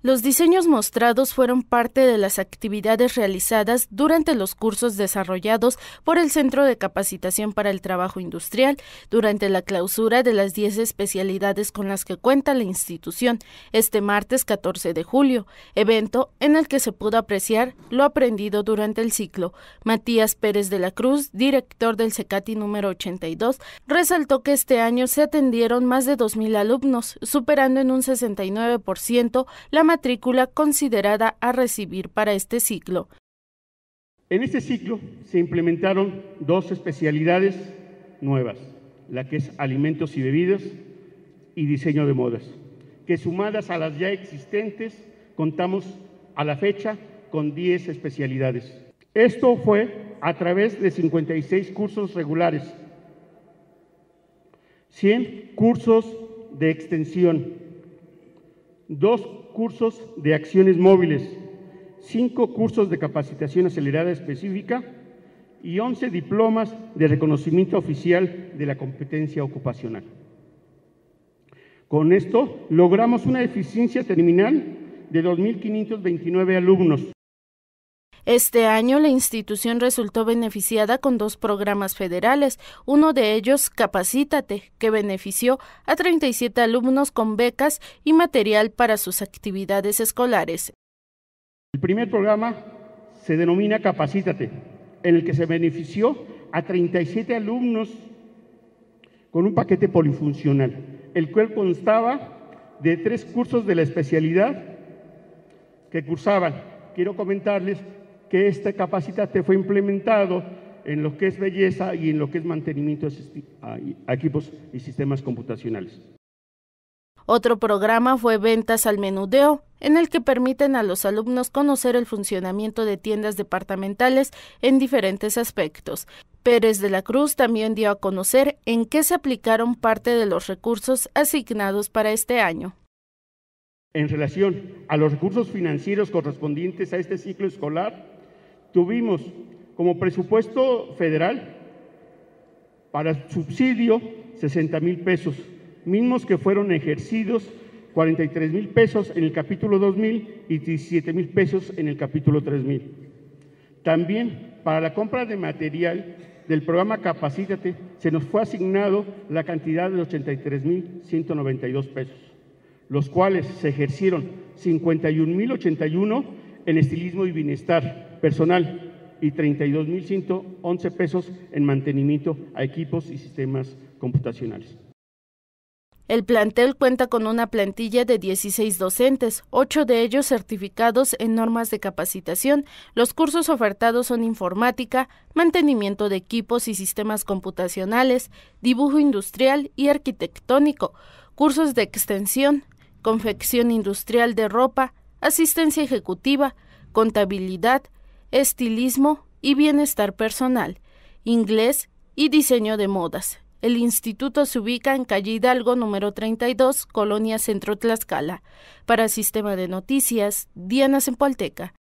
Los diseños mostrados fueron parte de las actividades realizadas durante los cursos desarrollados por el Centro de Capacitación para el Trabajo Industrial durante la clausura de las 10 especialidades con las que cuenta la institución este martes 14 de julio, evento en el que se pudo apreciar lo aprendido durante el ciclo. Matías Pérez de la Cruz, director del CECATI número 82, resaltó que este año se atendieron más de 2.000 alumnos, superando en un 69% la matrícula considerada a recibir para este ciclo. En este ciclo se implementaron dos especialidades nuevas, la que es alimentos y bebidas y diseño de modas, que sumadas a las ya existentes contamos a la fecha con 10 especialidades. Esto fue a través de 56 cursos regulares, 100 cursos de extensión, dos cursos de acciones móviles, cinco cursos de capacitación acelerada específica y 11 diplomas de reconocimiento oficial de la competencia ocupacional. Con esto logramos una eficiencia terminal de 2.529 alumnos. Este año la institución resultó beneficiada con dos programas federales, uno de ellos Capacítate, que benefició a 37 alumnos con becas y material para sus actividades escolares. El primer programa se denomina Capacítate, en el que se benefició a 37 alumnos con un paquete polifuncional, el cual constaba de tres cursos de la especialidad que cursaban. Quiero comentarles que este te fue implementado en lo que es belleza y en lo que es mantenimiento de equipos y sistemas computacionales. Otro programa fue Ventas al Menudeo, en el que permiten a los alumnos conocer el funcionamiento de tiendas departamentales en diferentes aspectos. Pérez de la Cruz también dio a conocer en qué se aplicaron parte de los recursos asignados para este año. En relación a los recursos financieros correspondientes a este ciclo escolar, tuvimos como presupuesto federal para subsidio 60 mil pesos, mismos que fueron ejercidos 43 mil pesos en el capítulo 2000 y 17 mil pesos en el capítulo 3000. También para la compra de material del programa Capacítate se nos fue asignado la cantidad de 83 mil 192 pesos, los cuales se ejercieron 51 mil 81 en estilismo y bienestar personal y 32.111 pesos en mantenimiento a equipos y sistemas computacionales. El plantel cuenta con una plantilla de 16 docentes, 8 de ellos certificados en normas de capacitación. Los cursos ofertados son informática, mantenimiento de equipos y sistemas computacionales, dibujo industrial y arquitectónico, cursos de extensión, confección industrial de ropa, asistencia ejecutiva, contabilidad, estilismo y bienestar personal, inglés y diseño de modas. El instituto se ubica en calle Hidalgo número 32, Colonia Centro Tlaxcala. Para Sistema de Noticias, Diana Zempoalteca.